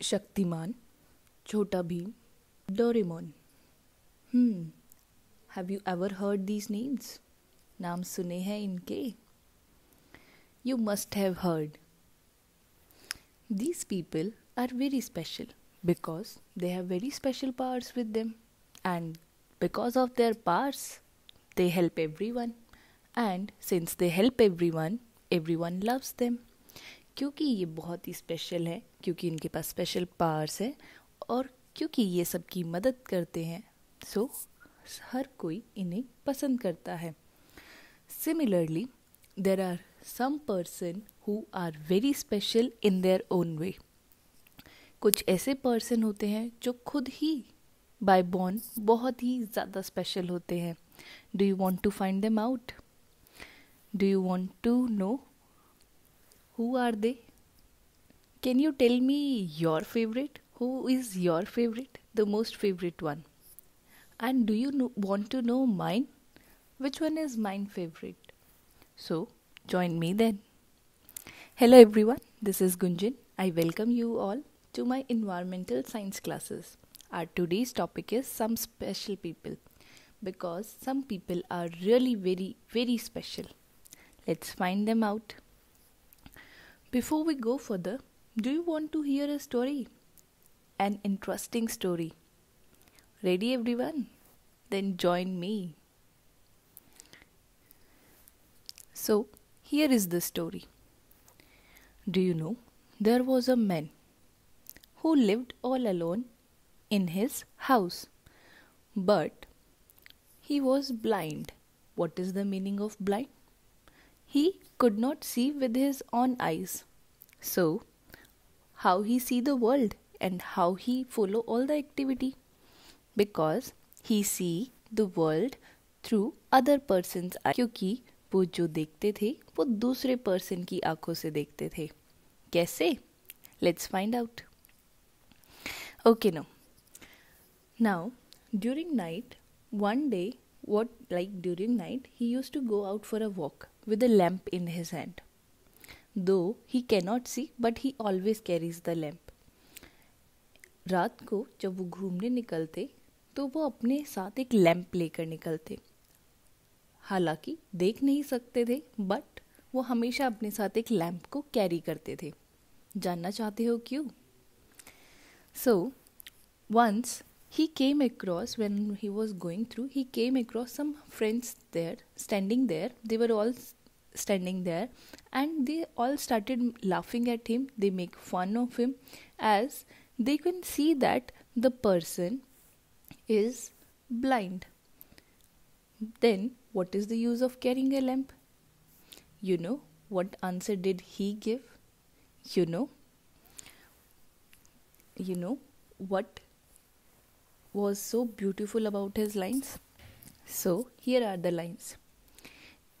Shaktiman, Chota Bheem, Doraemon. Hmm, have you ever heard these names? नाम सुने हैं इनके You must have heard. These people are very special because they have very special powers with them, and because of their powers, they help everyone. And since they help everyone, everyone loves them. क्योंकि ये बहुत ही special है क्योंकि इनके पास special powers है और क्योंकि ये सबकी मदद करते हैं सो so, हर कोई इन्हें पसंद करता है similarly there are some person who are very special in their own way कुछ ऐसे पर्सन होते हैं जो खुद ही बाय बॉर्न बहुत ही ज़्यादा स्पेशल होते हैं do you want to find them out do you want to know Who are they? Can you tell me your favorite? Who is your favorite? The most favorite one. And do you know, want to know mine? Which one is mine favorite? So, join me then. Hello everyone, this is Gunjan. I welcome you all to my environmental science classes. Our today's topic is some special people because some people are really very very special. Let's find them out. Before we go further, do you want to hear a story? An interesting story. Ready, everyone? Then join me. So, here is the story. Do you know there was a man who lived all alone in his house, but he was blind. What is the meaning of blind? he could not see with his own eyes. So, how he see the world and how he follow all the activity? Because he see the world through other person's eye. क्योंकि वो जो देखते थे वो दूसरे person की आंखों से देखते थे कैसे let's find out okay no now during night one day what like during night he used to go out for a walk with a lamp in his hand though he cannot see but he always carries the lamp रात को जब वो घूमने निकलते तो वो अपने साथ एक लैंप लेकर निकलते हालांकि देख नहीं सकते थे बट वो हमेशा अपने साथ एक लैंप को कैरी करते थे जानना चाहते हो क्यों so once he came across when he was going through he came across some friends there standing there they were all standing there and they all started laughing at him they make fun of him as they can see that the person is blind then what is the use of carrying a lamp you know what answer did he give you know you know what was so beautiful about his lines. So, here are the lines.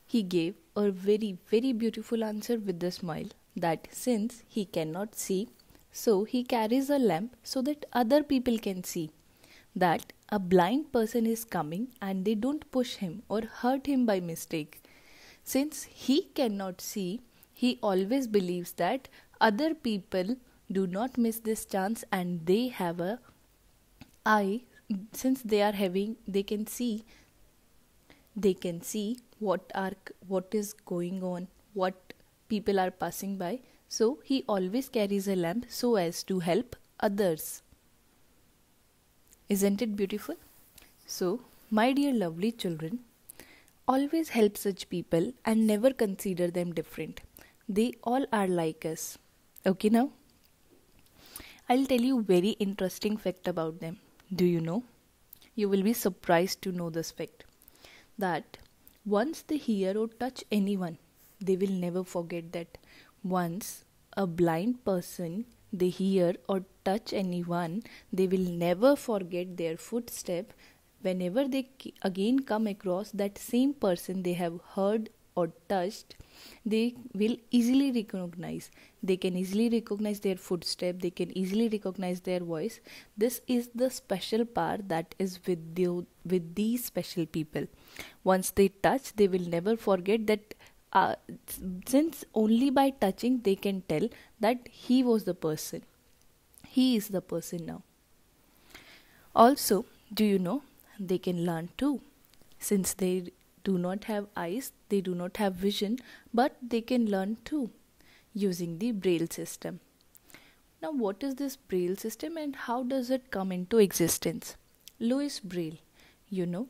He gave a very, very beautiful answer with a smile that since he cannot see, so he carries a lamp so that other people can see. That a blind person is coming and they don't push him or hurt him by mistake. Since he cannot see, he always believes that other people do not miss this chance and they have a eye since they are having they can see they can see what are what is going on what people are passing by so he always carries a lamp so as to help others isn't it beautiful so my dear lovely children always help such people and never consider them different they all are like us okay now i'll tell you very interesting fact about them do you know? You will be surprised to know this fact that once the hero touch anyone, they will never forget that once a blind person they hear or touch anyone, they will never forget their footstep whenever they again come across that same person they have heard or touched they will easily recognize they can easily recognize their footstep they can easily recognize their voice this is the special power that is with the, with these special people once they touch they will never forget that uh, since only by touching they can tell that he was the person he is the person now also do you know they can learn too since they do not have eyes, they do not have vision, but they can learn too using the braille system. Now, what is this braille system and how does it come into existence? Louis Braille, you know,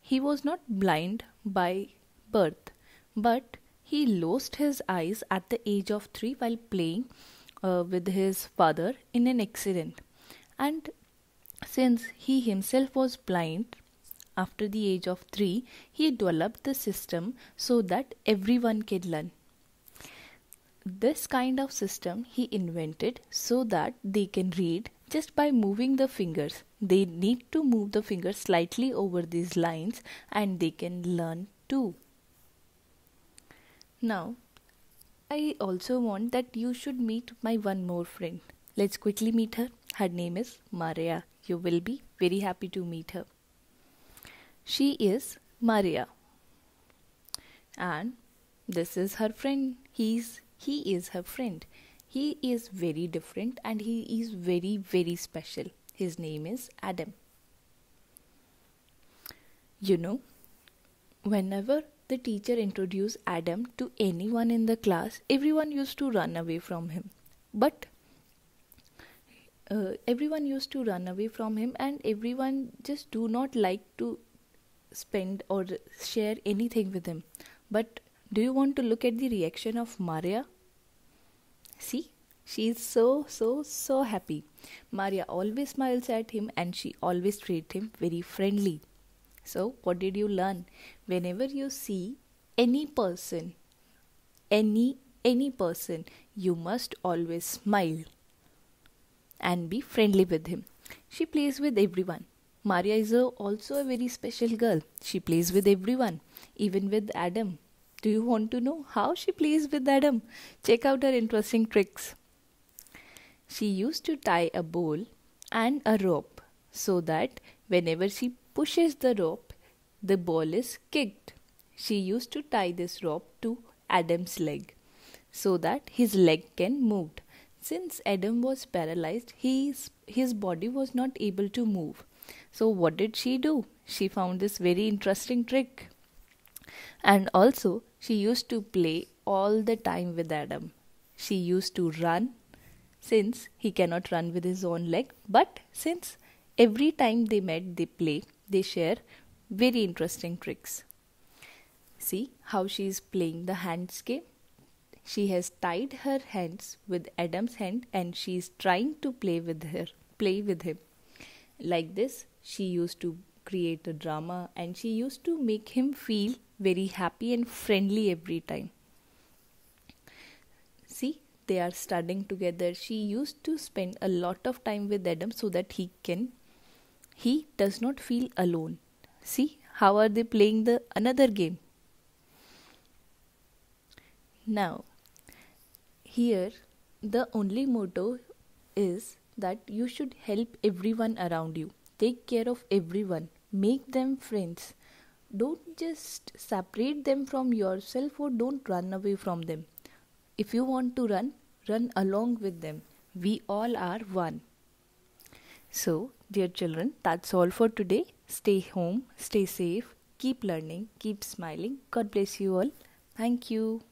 he was not blind by birth, but he lost his eyes at the age of 3 while playing uh, with his father in an accident. And since he himself was blind after the age of 3, he developed the system so that everyone can learn. This kind of system he invented so that they can read just by moving the fingers. They need to move the fingers slightly over these lines and they can learn too. Now, I also want that you should meet my one more friend. Let's quickly meet her. Her name is Maria. You will be very happy to meet her. She is Maria. And this is her friend. He's he is her friend. He is very different and he is very very special. His name is Adam. You know, whenever the teacher introduced Adam to anyone in the class, everyone used to run away from him. But uh, everyone used to run away from him and everyone just do not like to spend or share anything with him. But do you want to look at the reaction of Maria? See, she is so, so, so happy. Maria always smiles at him and she always treats him very friendly. So, what did you learn? Whenever you see any person, any any person, you must always smile and be friendly with him. She plays with everyone. Maria is also a very special girl. She plays with everyone, even with Adam. Do you want to know how she plays with Adam? Check out her interesting tricks. She used to tie a bowl and a rope so that whenever she pushes the rope, the ball is kicked. She used to tie this rope to Adam's leg so that his leg can move. Since Adam was paralyzed, his, his body was not able to move. So, what did she do? She found this very interesting trick. And also, she used to play all the time with Adam. She used to run since he cannot run with his own leg, but since every time they met, they play, they share very interesting tricks. See how she is playing the hands game? She has tied her hands with Adam's hand and she is trying to play with her, play with him. Like this, she used to create a drama and she used to make him feel very happy and friendly every time. See, they are studying together. She used to spend a lot of time with Adam so that he can he does not feel alone. See how are they playing the another game? Now here the only motto is that you should help everyone around you. Take care of everyone. Make them friends. Don't just separate them from yourself or don't run away from them. If you want to run, run along with them. We all are one. So, dear children, that's all for today. Stay home, stay safe, keep learning, keep smiling. God bless you all. Thank you.